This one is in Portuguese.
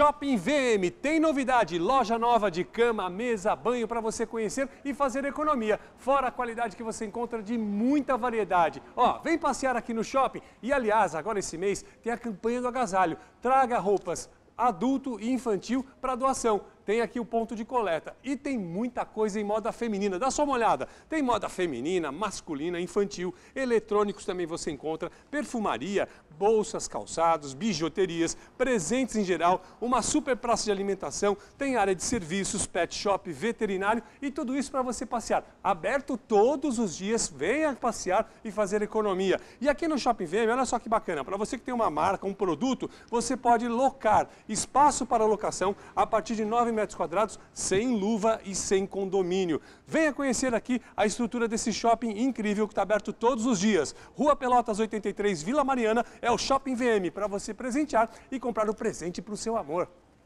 Shopping VM tem novidade, loja nova de cama, mesa, banho para você conhecer e fazer economia. Fora a qualidade que você encontra de muita variedade. Ó, vem passear aqui no shopping e aliás, agora esse mês tem a campanha do agasalho. Traga roupas adulto e infantil para doação tem aqui o ponto de coleta. E tem muita coisa em moda feminina. Dá só uma olhada. Tem moda feminina, masculina, infantil, eletrônicos também você encontra, perfumaria, bolsas, calçados, bijuterias, presentes em geral, uma super praça de alimentação, tem área de serviços, pet shop, veterinário e tudo isso para você passear. Aberto todos os dias, venha passear e fazer economia. E aqui no Shopping VM, olha só que bacana, para você que tem uma marca, um produto, você pode locar espaço para locação a partir de R$ metros quadrados, sem luva e sem condomínio. Venha conhecer aqui a estrutura desse shopping incrível que está aberto todos os dias. Rua Pelotas 83, Vila Mariana, é o Shopping VM para você presentear e comprar o presente para o seu amor.